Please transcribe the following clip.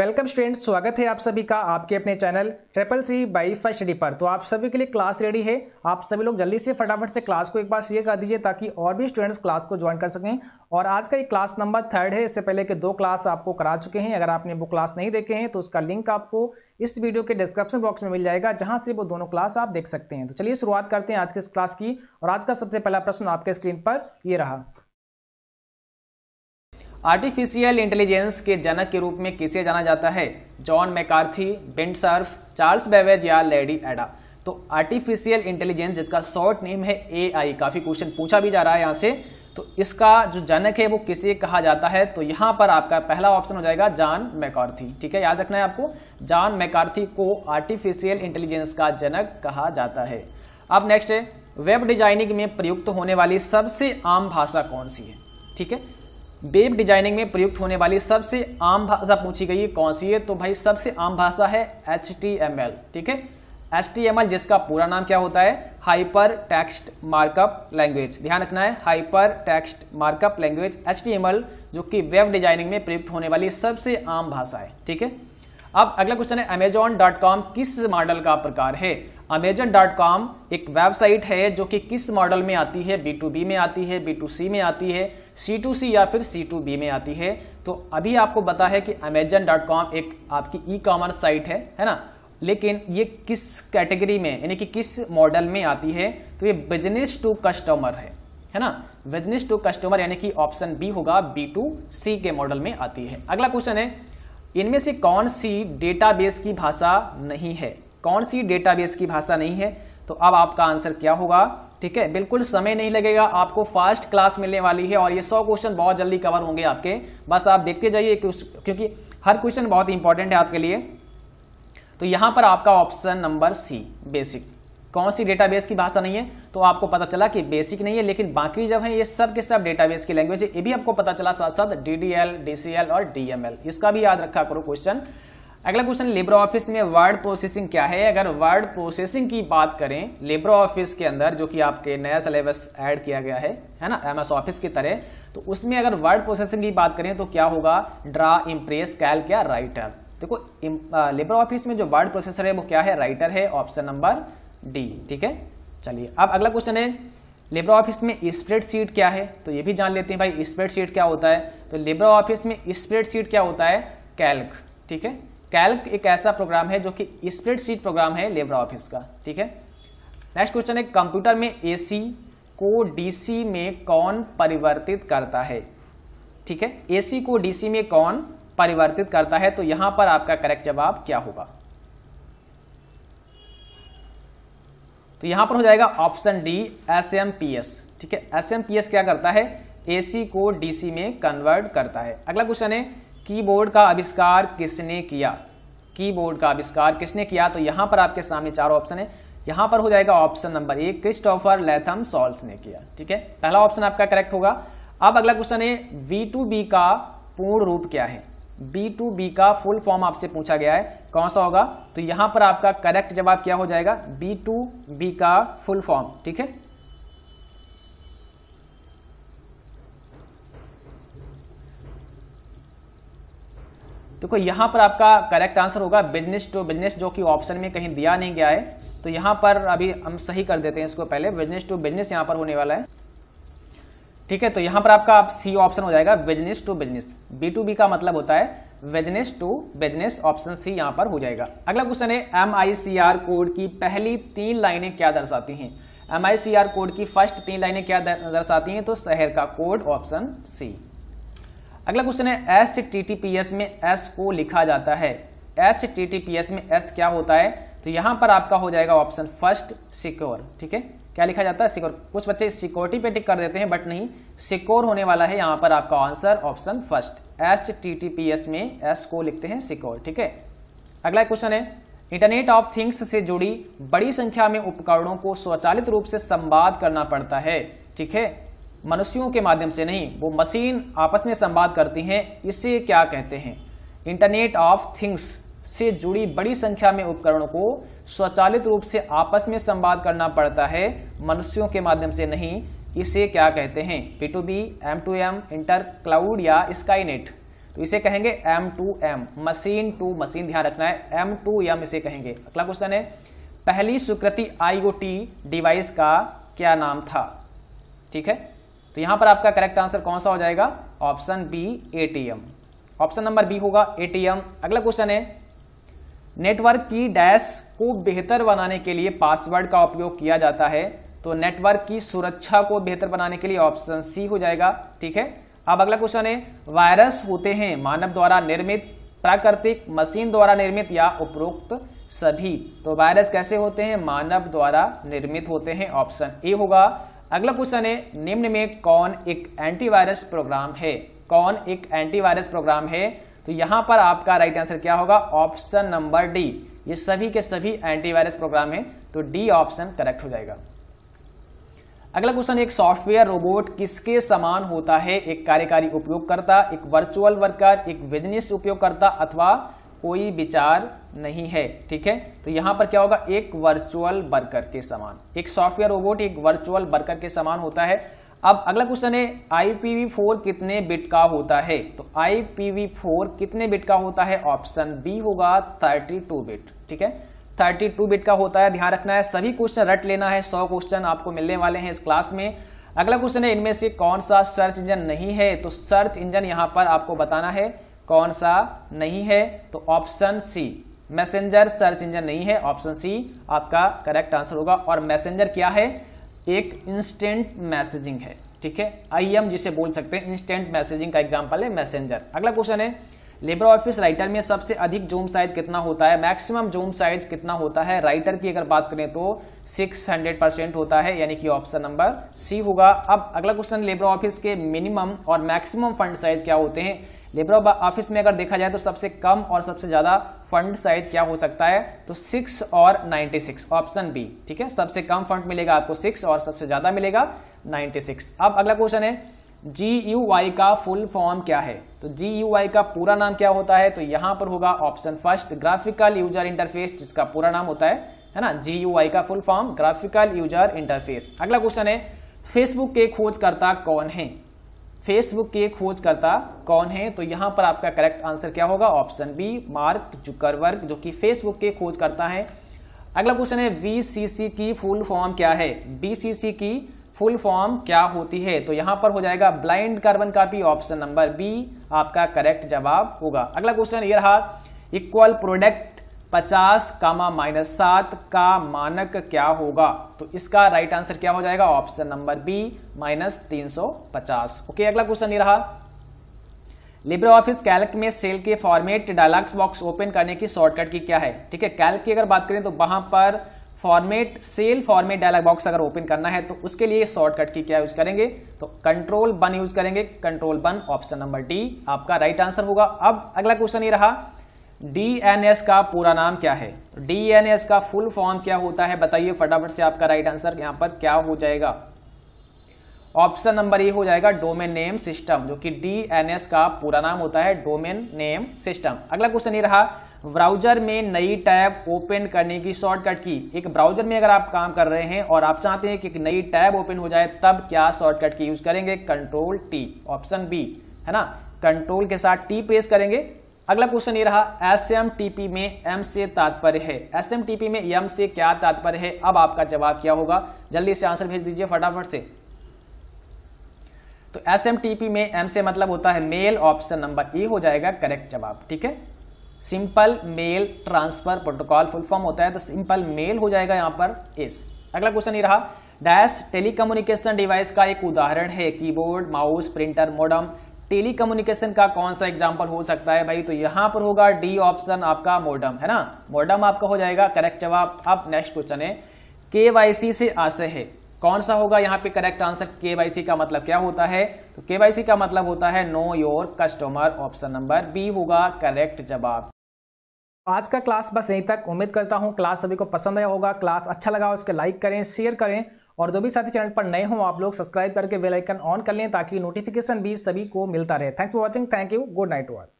welcome students स्वागत है आप सभी का आपके अपने channel triple C by five study पर तो आप सभी के लिए क्लास रेडी है आप सभी लोग जल्दी से फटाफट से क्लास को एक बार शेयर कर दीजिए ताकि और भी स्टूडेंट्स क्लास को ज्वाइन कर सकें और आज का ये क्लास नंबर थर्ड है इससे पहले के दो क्लास आपको करा चुके हैं अगर आपने वो क्लास नहीं देखे हैं तो उसका लिंक आपको इस वीडियो के डिस्क्रिप्शन बॉक्स में मिल जाएगा जहाँ से वो दोनों क्लास आप देख सकते हैं तो चलिए शुरुआत करते हैं आज के इस क्लास की और आज का सबसे पहला प्रश्न आपके स्क्रीन पर ये रहा आर्टिफिशियल इंटेलिजेंस के जनक के रूप में किसे जाना जाता है जॉन मैकार्थी बेंटसर्फ चार्ल्स बेवेज या लेडी एडा तो आर्टिफिशियल इंटेलिजेंस जिसका शॉर्ट नेम है एआई काफी क्वेश्चन पूछा भी जा रहा है यहाँ से तो इसका जो जनक है वो किसे कहा जाता है तो यहाँ पर आपका पहला ऑप्शन हो जाएगा जॉन मैकार्थी ठीक है याद रखना है आपको जॉन मैकार्थी को आर्टिफिशियल इंटेलिजेंस का जनक कहा जाता है अब नेक्स्ट है वेब डिजाइनिंग में प्रयुक्त होने वाली सबसे आम भाषा कौन सी है ठीक है वेब डिजाइनिंग में प्रयुक्त होने वाली सबसे आम भाषा पूछी गई है कौन सी है तो भाई सबसे आम भाषा है एच ठीक है एल जिसका पूरा नाम क्या होता है हाइपर टेक्स्ट मार्कअप लैंग्वेज ध्यान रखना है hypertext markup language HTML जो कि वेब डिजाइनिंग में प्रयुक्त होने वाली सबसे आम भाषा है ठीक है अब अगला क्वेश्चन है अमेजॉन डॉट कॉम किस मॉडल का प्रकार है अमेजन डॉट कॉम एक वेबसाइट है जो कि किस मॉडल में आती है बी टू बी में आती है बी टू सी में आती है सी टू सी या फिर सी टू बी में आती है तो अभी आपको पता है कि अमेजन डॉट कॉम एक आपकी ई कॉमर्स साइट है है ना लेकिन ये किस कैटेगरी में यानी कि किस मॉडल में आती है तो ये बिजनेस टू कस्टमर है है ना बिजनेस टू कस्टमर यानी कि ऑप्शन बी होगा बी टू सी के मॉडल में आती है अगला क्वेश्चन है इनमें से कौन सी डेटाबेस की भाषा नहीं है कौन सी डेटाबेस की भाषा नहीं है तो अब आपका आंसर क्या होगा ठीक है बिल्कुल समय नहीं लगेगा आपको फास्ट क्लास मिलने वाली है और ये सौ क्वेश्चन बहुत जल्दी कवर होंगे आपके बस आप देखते जाइए क्योंकि हर क्वेश्चन बहुत इंपॉर्टेंट है आपके लिए तो यहां पर आपका ऑप्शन नंबर सी बेसिक कौन सी डेटाबेस की भाषा नहीं है तो आपको पता चला कि बेसिक नहीं है लेकिन बाकी जब है ये सब के सब डेटाबेस की लैंग्वेज है ये भी आपको पता चला साथ साथ डीडीएल डीसीएल और डीएमएल इसका भी याद रखा करो क्वेश्चन अगला क्वेश्चन लेबर ऑफिस में वर्ड प्रोसेसिंग क्या है अगर वर्ड प्रोसेसिंग की बात करें लेबर ऑफिस के अंदर जो कि आपके नया सिलेबस ऐड किया गया है है ना एम एस ऑफिस की तरह तो उसमें अगर वर्ड प्रोसेसिंग की बात करें तो क्या होगा ड्रा इम्प्रेस कैल्क या राइटर देखो लेबर ऑफिस में जो वर्ड प्रोसेसर है वो क्या है राइटर है ऑप्शन नंबर डी ठीक है चलिए अब अगला क्वेश्चन है लेबर ऑफिस में स्प्रेड शीट क्या है तो ये भी जान लेते हैं भाई स्प्रेड शीट क्या होता है तो लेबर ऑफिस में स्प्रेड शीट क्या होता है कैल्क ठीक है कैल्क एक ऐसा प्रोग्राम है जो कि स्प्रिट सीट प्रोग्राम है लेबर ऑफिस का ठीक है नेक्स्ट क्वेश्चन है कंप्यूटर में एसी को डीसी में कौन परिवर्तित करता है ठीक है एसी को डीसी में कौन परिवर्तित करता है तो यहां पर आपका करेक्ट जवाब क्या होगा तो यहां पर हो जाएगा option D S M P S ठीक है एस एम पी एस क्या करता है एसी को डीसी में कन्वर्ट करता है अगला क्वेश्चन है कीबोर्ड का आविष्कार किसने किया कीबोर्ड का आविष्कार किसने किया तो यहां पर आपके सामने चार ऑप्शन है यहां पर हो जाएगा ऑप्शन नंबर एक क्रिस्टोफर लेथम सॉल्स ने किया ठीक है पहला ऑप्शन आपका करेक्ट होगा अब अगला क्वेश्चन है वी टू बी का पूर्ण रूप क्या है बी टू बी का फुल फॉर्म आपसे पूछा गया है कौन सा होगा तो यहां पर आपका करेक्ट जवाब क्या हो जाएगा बी टू बी का फुल फॉर्म ठीक है देखो तो यहाँ पर आपका करेक्ट आंसर होगा बिजनेस टू बिजनेस जो कि ऑप्शन में कहीं दिया नहीं गया है तो यहाँ पर अभी हम सही कर देते हैं इसको पहले बिजनेस टू बिजनेस यहाँ पर होने वाला है ठीक है तो यहाँ पर आपका आप सी ऑप्शन हो जाएगा business to business B to B का मतलब होता है business to business option C यहाँ पर हो जाएगा अगला क्वेश्चन है M I C R code की पहली तीन लाइनें क्या दर्शाती हैं M I C R code की फर्स्ट तीन लाइनें क्या दर्शाती हैं तो शहर का कोड ऑप्शन सी अगला क्वेश्चन है S T T P S में एस को लिखा जाता है S T T P S में एस क्या होता है तो यहाँ पर आपका हो जाएगा ऑप्शन फर्स्ट सिक्योर ठीक है क्या लिखा जाता है सिक्योर कुछ बच्चे सिक्योरिटी पे टिक कर देते हैं बट नहीं सिक्योर होने वाला है यहाँ पर आपका answer option first S T T P S में एस को लिखते हैं सिक्योर ठीक है अगला क्वेश्चन है इंटरनेट ऑफ थिंग्स से जुड़ी बड़ी संख्या में उपकरणों को स्वचालित रूप से संवाद करना पड़ता है ठीक है मनुष्यों के माध्यम से नहीं वो मशीन आपस में संवाद करती हैं इसे क्या कहते हैं इंटरनेट ऑफ थिंग्स से जुड़ी बड़ी संख्या में उपकरणों को स्वचालित रूप से आपस में संवाद करना पड़ता है मनुष्यों के माध्यम से नहीं इसे क्या कहते हैं P to B M to M inter cloud या स्काईनेट तो इसे कहेंगे M to M machine to machine ध्यान रखना है एम टू एम इसे कहेंगे अगला क्वेश्चन है पहली स्वीकृति आईओटी डिवाइस का क्या नाम था ठीक है तो यहां पर आपका करेक्ट आंसर कौन सा हो जाएगा option B ATM option number B होगा एटीएम अगला क्वेश्चन है नेटवर्क की डैश को बेहतर बनाने के लिए पासवर्ड का उपयोग किया जाता है तो नेटवर्क की सुरक्षा को बेहतर बनाने के लिए ऑप्शन सी हो जाएगा ठीक है अब अगला क्वेश्चन है वायरस होते हैं मानव द्वारा निर्मित प्राकृतिक मशीन द्वारा निर्मित या उपरोक्त सभी तो वायरस कैसे होते हैं मानव द्वारा निर्मित होते हैं ऑप्शन ए होगा अगला क्वेश्चन है निम्न में कौन एक एंटीवायरस प्रोग्राम है कौन एक एंटीवायरस प्रोग्राम है तो यहां पर आपका राइट आंसर क्या होगा ऑप्शन नंबर डी ये सभी के सभी एंटीवायरस प्रोग्राम है तो डी ऑप्शन करेक्ट हो जाएगा अगला क्वेश्चन एक सॉफ्टवेयर रोबोट किसके समान होता है एक कार्यकारी उपयोगकर्ता एक वर्चुअल वर्कर एक बिजनेस उपयोगकर्ता अथवा कोई विचार नहीं है ठीक है तो यहाँ पर क्या होगा एक वर्चुअल वर्कर के समान एक सॉफ्टवेयर रोबोट एक वर्चुअल वर्कर के समान होता है अब अगला क्वेश्चन है फोर कितने बिट का होता है तो फोर कितने बिट का होता है ऑप्शन बी होगा 32 बिट ठीक है 32 बिट का होता है ध्यान रखना है सभी क्वेश्चन रट लेना है 100 क्वेश्चन आपको मिलने वाले हैं इस क्लास में अगला क्वेश्चन है इनमें से कौन सा सर्च इंजन नहीं है तो सर्च इंजन यहाँ पर आपको बताना है कौन सा नहीं है तो option C messenger search engine नहीं है ऑप्शन सी आपका करेक्ट आंसर होगा और मैसेंजर क्या है एक इंस्टेंट मैसेजिंग है ठीक है आई एम जिसे बोल सकते हैं इंस्टेंट मैसेजिंग का एग्जाम्पल है मैसेंजर अगला क्वेश्चन है लेबर ऑफिस राइटर में सबसे अधिक जूम साइज कितना होता है मैक्सिमम जूम साइज कितना होता है राइटर की अगर बात करें तो 600 परसेंट होता है यानी कि ऑप्शन नंबर सी होगा अब अगला क्वेश्चन लेबर ऑफिस के मिनिमम और मैक्सिमम फंड साइज क्या होते हैं लेबर ऑफिस में अगर देखा जाए तो सबसे कम और सबसे ज्यादा फंड साइज क्या हो सकता है तो सिक्स और नाइन्टी सिक्स ऑप्शन बी ठीक है सबसे कम फंड मिलेगा आपको सिक्स और सबसे ज्यादा मिलेगा नाइन्टी सिक्स अब अगला क्वेश्चन है जी यू वाई का फुल फॉर्म क्या है तो जी यू वाई का पूरा नाम क्या होता है तो यहां पर होगा option first graphical user interface जिसका पूरा नाम होता है है ना जी यू वाई का full form graphical user interface अगला क्वेश्चन है फेसबुक के खोजकर्ता कौन है फेसबुक के खोजकर्ता कौन है तो यहां पर आपका करेक्ट आंसर क्या होगा ऑप्शन बी मार्क जुकरवर्ग जो कि फेसबुक के खोजकर्ता है अगला क्वेश्चन है बीसीसी की फुल फॉर्म क्या है बीसीसी की फुल फॉर्म क्या होती है तो यहां पर हो जाएगा blind carbon copy option number B आपका करेक्ट जवाब होगा अगला क्वेश्चन ये रहा इक्वल प्रोडक्ट 50 कामा माइनस सात का मानक क्या होगा तो इसका राइट आंसर क्या हो जाएगा ऑप्शन नंबर बी माइनस तीन ओके अगला क्वेश्चन ये रहा लिब्रे ऑफिस कैल्क में सेल के फॉर्मेट डायलॉग्स बॉक्स ओपन करने की शॉर्टकट की क्या है ठीक है कैल्क की अगर बात करें तो वहां पर format cell format dialog box अगर ओपन करना है तो उसके लिए शॉर्टकट की क्या यूज करेंगे तो कंट्रोल बन यूज करेंगे control one option number D आपका राइट right आंसर होगा अब अगला क्वेश्चन ये रहा डीएनएस का पूरा नाम क्या है डीएनएस का फुल फॉर्म क्या होता है बताइए फटाफट से आपका राइट आंसर यहां पर क्या हो जाएगा ऑप्शन नंबर ए हो जाएगा डोमेन नेम सिस्टम जो कि डीएनएस का पूरा नाम होता है डोमेन नेम सिस्टम अगला क्वेश्चन ये रहा ब्राउजर में नई टैब ओपन करने की शॉर्टकट की एक ब्राउजर में अगर आप काम कर रहे हैं और आप चाहते हैं कि एक नई टैब ओपन हो जाए तब क्या शॉर्टकट की यूज करेंगे कंट्रोल टी ऑप्शन बी है ना कंट्रोल के साथ टी प्रेस करेंगे अगला क्वेश्चन ये रहा एस एम पी में एम से तात्पर्य है एस एम पी में एम से क्या तात्पर्य है अब आपका जवाब क्या होगा जल्दी से आंसर भेज दीजिए फटाफट से तो एस एम टीपी में एम से मतलब होता है मेल ऑप्शन नंबर ए हो जाएगा करेक्ट जवाब ठीक है simple mail transfer protocol full form होता है तो सिंपल मेल हो जाएगा यहाँ पर इस अगला क्वेश्चन ये रहा डैश टेलीकम्युनिकेशन डिवाइस का एक उदाहरण है keyboard mouse printer modem telecommunication का कौन सा एग्जाम्पल हो सकता है भाई तो यहाँ पर होगा डी ऑप्शन आपका मोडम है ना मोडम आपका हो जाएगा करेक्ट जवाब अब नेक्स्ट क्वेश्चन है केवाईसी से आशय है कौन सा होगा यहाँ पे करेक्ट आंसर केवाईसी का मतलब क्या होता है तो केवाईसी का मतलब होता है know your customer option number B होगा करेक्ट जवाब आज का क्लास बस यहीं तक उम्मीद करता हूँ क्लास सभी को पसंद आया होगा क्लास अच्छा लगा उसके लाइक करें शेयर करें और जो भी साथी चैनल पर नए हों आप लोग सब्सक्राइब करके बेल आइकन ऑन कर लें ताकि नोटिफिकेशन भी सभी को मिलता रहे thanks for watching thank you good night wall